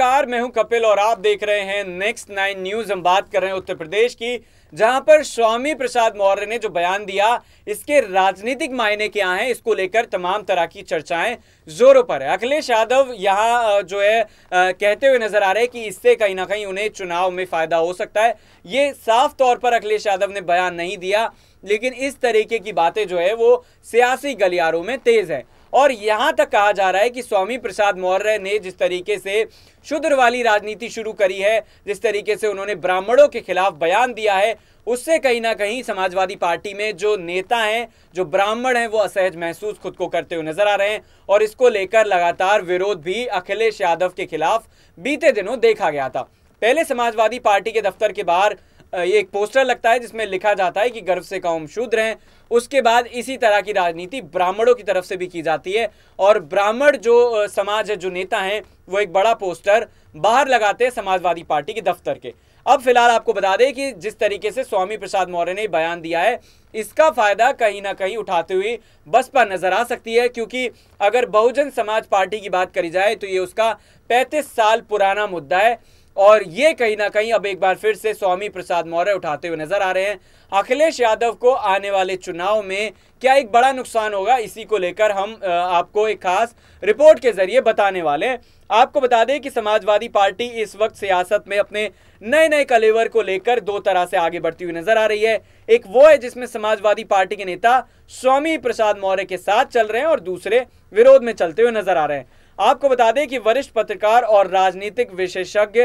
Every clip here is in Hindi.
नमस्कार मैं हूं कपिल और आप देख रहे हैं नेक्स्ट नाइन न्यूज हम बात कर रहे हैं उत्तर प्रदेश की जहां पर स्वामी प्रसाद मौर्य ने जो बयान दिया इसके राजनीतिक मायने क्या हैं इसको लेकर तमाम तरह की चर्चाएं जोरों पर है अखिलेश यादव यहां जो है कहते हुए नजर आ रहे हैं कि इससे कहीं ना कहीं उन्हें चुनाव में फायदा हो सकता है ये साफ तौर पर अखिलेश यादव ने बयान नहीं दिया लेकिन इस तरीके की बातें जो है वो सियासी गलियारों में तेज है और यहाँ तक कहा जा रहा है कि स्वामी प्रसाद मौर्य ने जिस तरीके से शुद्र वाली राजनीति शुरू करी है जिस तरीके से उन्होंने ब्राह्मणों के खिलाफ बयान दिया है उससे कहीं ना कहीं समाजवादी पार्टी में जो नेता हैं जो ब्राह्मण हैं वो असहज महसूस खुद को करते हुए नजर आ रहे हैं और इसको लेकर लगातार विरोध भी अखिलेश यादव के खिलाफ बीते दिनों देखा गया था पहले समाजवादी पार्टी के दफ्तर के बाहर ये एक पोस्टर लगता है जिसमें लिखा जाता है कि गर्व से कौम शूद्र हैं उसके बाद इसी तरह की राजनीति ब्राह्मणों की तरफ से भी की जाती है और ब्राह्मण जो समाज है जो नेता हैं वो एक बड़ा पोस्टर बाहर लगाते हैं समाजवादी पार्टी के दफ्तर के अब फिलहाल आपको बता दें कि जिस तरीके से स्वामी प्रसाद मौर्य ने बयान दिया है इसका फायदा कहीं ना कहीं उठाते हुए बसपा नजर आ सकती है क्योंकि अगर बहुजन समाज पार्टी की बात करी जाए तो ये उसका 35 साल पुराना मुद्दा है और ये कहीं ना कहीं अब एक बार फिर से स्वामी प्रसाद मौर्य उठाते हुए नजर आ रहे हैं अखिलेश यादव को आने वाले चुनाव में क्या एक बड़ा नुकसान होगा इसी को लेकर हम आपको एक खास रिपोर्ट के जरिए बताने वाले हैं आपको बता दें कि समाजवादी पार्टी इस वक्त सियासत में अपने नए नए कलेवर को लेकर दो तरह से आगे बढ़ती हुई नजर आ रही है एक वो है जिसमें समाजवादी पार्टी के नेता स्वामी प्रसाद मौर्य के साथ चल रहे हैं और दूसरे विरोध में चलते हुए नजर आ रहे हैं आपको बता दें कि वरिष्ठ पत्रकार और राजनीतिक विशेषज्ञ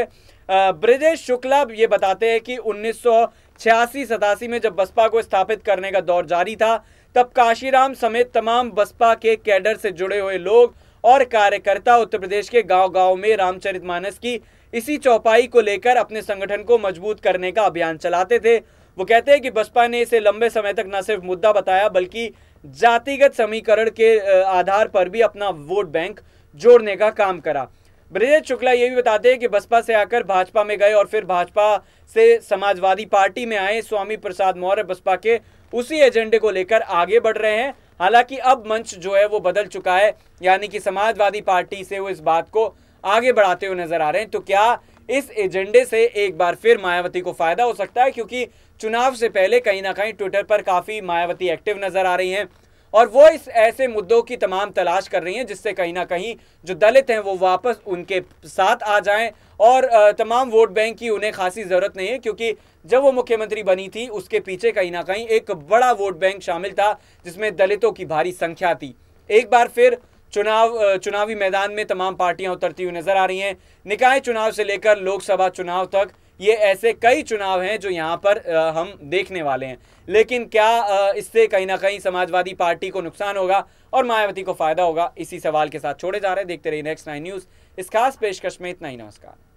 ब्रजेश शुक्ला ये बताते हैं कि उन्नीस सौ छियासी सतासी में जब बसपा को स्थापित करने का दौर जारी था तब काशीराम समेत तमाम बसपा के कैडर से जुड़े हुए लोग और कार्यकर्ता उत्तर प्रदेश के गांव-गांव में रामचरितमानस की इसी चौपाई को लेकर अपने संगठन को मजबूत करने का अभियान चलाते थे वो कहते हैं कि बसपा ने इसे लंबे समय तक न सिर्फ मुद्दा बताया बल्कि जातिगत समीकरण के आधार पर भी अपना वोट बैंक जोड़ने का काम करा ब्रजेश शुक्ला ये भी बताते हैं कि बसपा से आकर भाजपा में गए और फिर भाजपा से समाजवादी पार्टी में आए स्वामी प्रसाद मौर्य बसपा के उसी एजेंडे को लेकर आगे बढ़ रहे हैं हालांकि अब मंच जो है वो बदल चुका है यानी कि समाजवादी पार्टी से वो इस बात को आगे बढ़ाते हुए नजर आ रहे हैं तो क्या इस एजेंडे से एक बार फिर मायावती को फायदा हो सकता है क्योंकि चुनाव से पहले कहीं ना कहीं ट्विटर पर काफी मायावती एक्टिव नजर आ रही हैं और वो इस ऐसे मुद्दों की तमाम तलाश कर रही हैं जिससे कहीं ना कहीं जो दलित हैं वो वापस उनके साथ आ जाएं और तमाम वोट बैंक की उन्हें खासी ज़रूरत नहीं है क्योंकि जब वो मुख्यमंत्री बनी थी उसके पीछे कहीं ना कहीं एक बड़ा वोट बैंक शामिल था जिसमें दलितों की भारी संख्या थी एक बार फिर चुनाव चुनावी मैदान में तमाम पार्टियां उतरती हुई नजर आ रही हैं निकाय चुनाव से लेकर लोकसभा चुनाव तक ये ऐसे कई चुनाव हैं जो यहाँ पर हम देखने वाले हैं लेकिन क्या इससे कहीं ना कहीं समाजवादी पार्टी को नुकसान होगा और मायावती को फ़ायदा होगा इसी सवाल के साथ छोड़े जा रहे हैं देखते रहिए नेक्स्ट नाइन न्यूज़ इस खास पेशकश में इतना ही नमस्कार